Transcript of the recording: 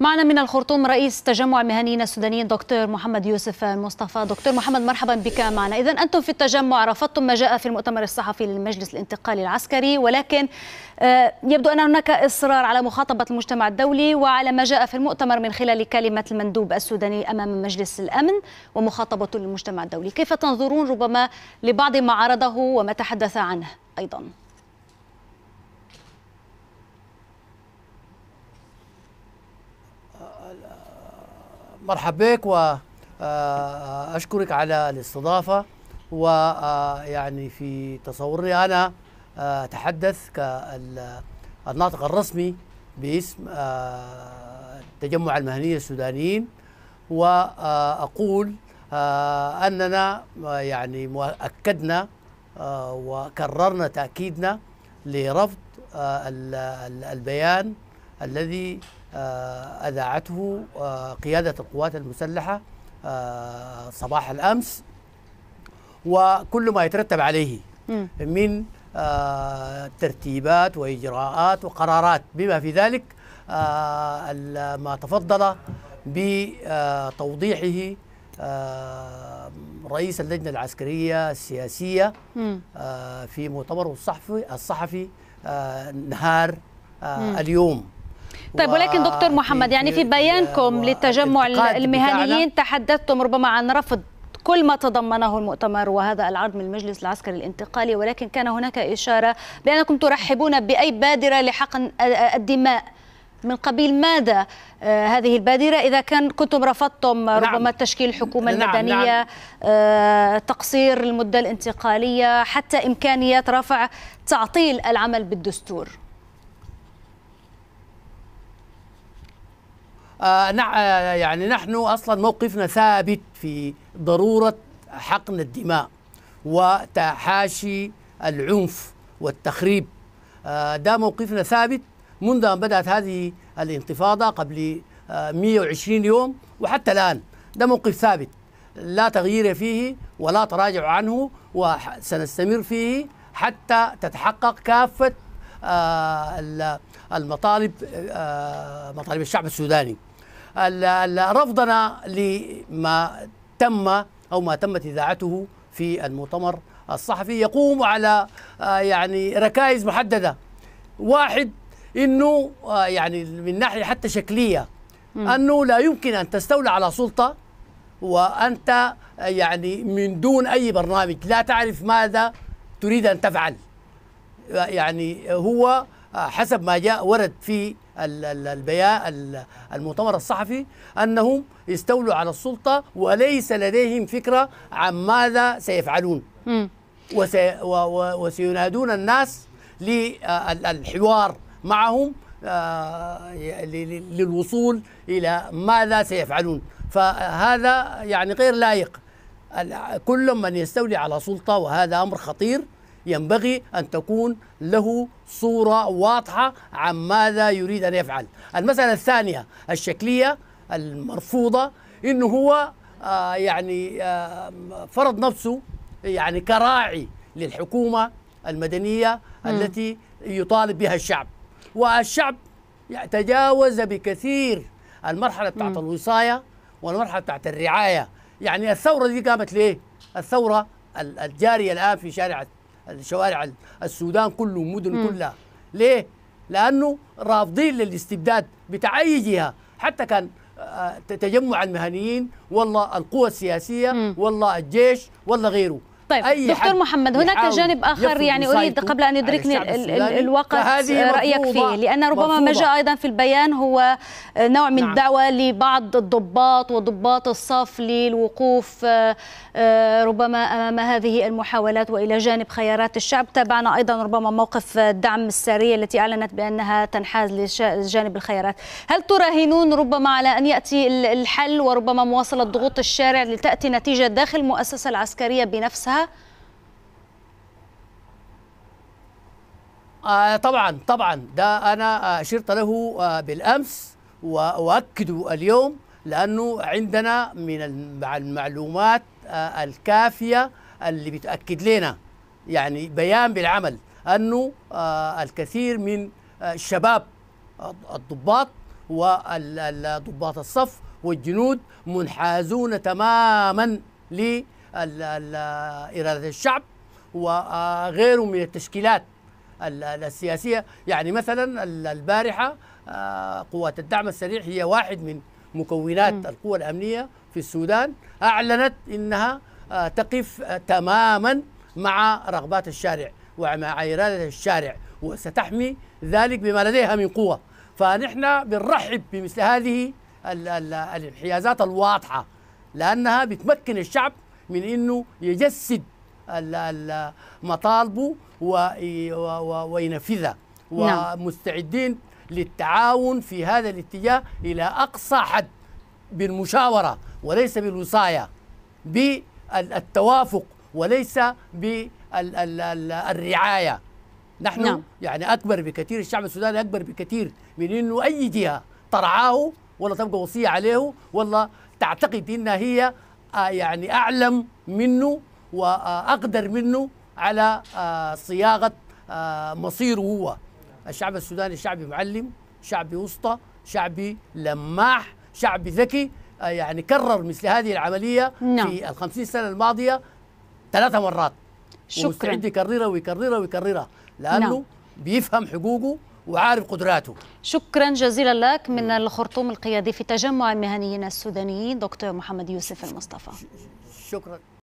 معنا من الخرطوم رئيس تجمع مهنيين السودانيين دكتور محمد يوسف المصطفى دكتور محمد مرحبا بك معنا إذا أنتم في التجمع رفضتم ما جاء في المؤتمر الصحفي للمجلس الانتقالي العسكري ولكن آه، يبدو أن هناك إصرار على مخاطبة المجتمع الدولي وعلى ما جاء في المؤتمر من خلال كلمة المندوب السوداني أمام مجلس الأمن ومخاطبته للمجتمع الدولي كيف تنظرون ربما لبعض ما عرضه وما تحدث عنه أيضاً مرحبا بك وأشكرك آه، آه، على الاستضافة ويعني آه، في تصوري أنا أتحدث كالناطق الرسمي باسم تجمع المهنية السودانيين وأقول أننا يعني أكدنا وكررنا تأكيدنا لرفض البيان الذي آه، أذاعته آه، قيادة القوات المسلحة آه، صباح الأمس وكل ما يترتب عليه من ترتيبات وإجراءات وقرارات بما في ذلك ما تفضل بتوضيحه رئيس اللجنة العسكرية السياسية في مؤتمره الصحفي الصحفي نهار اليوم طيب ولكن دكتور محمد يعني في بيانكم للتجمع المهنيين تحدثتم ربما عن رفض كل ما تضمنه المؤتمر وهذا العرض من المجلس العسكري الانتقالي ولكن كان هناك إشارة بأنكم ترحبون بأي بادرة لحقن الدماء من قبيل ماذا آه، هذه البادرة إذا كان كنتم رفضتم نعم. ربما نعم. تشكيل الحكومة نعم، المدنية نعم. آه، تقصير المدة الانتقالية حتى إمكانية رفع تعطيل العمل بالدستور آه، آه، يعني نحن اصلا موقفنا ثابت في ضروره حقن الدماء وتحاشي العنف والتخريب آه، ده موقفنا ثابت منذ ان بدات هذه الانتفاضه قبل 120 يوم وحتى الان ده موقف ثابت لا تغيير فيه ولا تراجع عنه وسنستمر فيه حتى تتحقق كافه المطالب مطالب الشعب السوداني رفضنا لما تم أو ما تمت إذاعته في المؤتمر الصحفي يقوم على آه، يعني ركائز محددة واحد انه آه، يعني من ناحيه حتى شكليه انه لا يمكن ان تستولى على سلطه وانت آه، يعني من دون اي برنامج لا تعرف ماذا تريد ان تفعل يعني هو حسب ما جاء ورد في البياء المؤتمر الصحفي انهم يستولوا على السلطه وليس لديهم فكره عن ماذا سيفعلون وسينادون الناس للحوار معهم آه، للوصول الى ماذا سيفعلون فهذا يعني غير لائق كل من يستولي على سلطه وهذا امر خطير ينبغي أن تكون له صورة واضحة عن ماذا يريد أن يفعل المسألة الثانية الشكلية المرفوضة إنه هو آه يعني آه فرض نفسه يعني كراعي للحكومة المدنية التي يطالب بها الشعب والشعب تجاوز بكثير المرحلة بتاعت الوصاية والمرحلة بتاعت الرعاية يعني الثورة دي قامت ليه؟ الثورة الجارية الآن في شارع شوارع السودان كله مدن كلها ليه؟ لانه رافضين للاستبداد بتاع اي جهه حتى كان آه، تجمع المهنيين والله القوى السياسيه والله الجيش والله غيره طيب أي دكتور محمد هناك جانب اخر يعني اريد قبل ان يدركني الوقت رايك فيه لان ربما ما جاء ايضا في البيان هو نوع من نعم. دعوه لبعض الضباط وضباط الصف للوقوف آه، آه، ربما امام هذه المحاولات والى جانب خيارات الشعب تابعنا ايضا ربما موقف الدعم السريه التي اعلنت بانها تنحاز لجانب الخيارات هل تراهنون ربما على ان ياتي الحل وربما مواصله ضغوط الشارع لتاتي نتيجه داخل المؤسسه العسكريه بنفسها آه طبعا طبعا ده انا اشرت له آه بالامس واؤكد اليوم لانه عندنا من المعلومات آه الكافيه اللي بتاكد لنا يعني بيان بالعمل انه آه، الكثير من آه، الشباب الضباط والضباط الصف والجنود منحازون تماما ل إرادة الشعب وغيره من التشكيلات السياسية يعني مثلا البارحة آه، قوات الدعم السريع هي واحد من مكونات القوى الأمنية في السودان أعلنت أنها آه، تقف آه، تماما مع رغبات الشارع ومع إرادة الشارع وستحمي ذلك بما لديها من قوة فنحن بنرحب بمثل هذه الانحيازات الواضحة لأنها بتمكن الشعب من انه يجسد مطالبه وينفذها نعم. ومستعدين للتعاون في هذا الاتجاه الى اقصى حد بالمشاوره وليس بالوصايه بالتوافق وليس بالرعايه نحن نعم. يعني اكبر بكثير الشعب السوداني اكبر بكثير من انه اي جهه ترعاه ولا تبقى وصيه عليه ولا تعتقد انها هي آه، يعني أعلم منه وأقدر منه على آه، صياغة آه، مصيره هو الشعب السوداني شعبي معلم شعبي وسطى شعبي لماح شعبي ذكي يعني كرر مثل هذه العملية نعم. في الخمسين سنة الماضية ثلاث مرات شكرا ومستعد يكررها ويكررها ويكررها لأنه نعم. بيفهم حقوقه وعارف قدراته شكرا جزيلا لك من الخرطوم القيادي في تجمع المهنيين السودانيين دكتور محمد يوسف المصطفى شكرا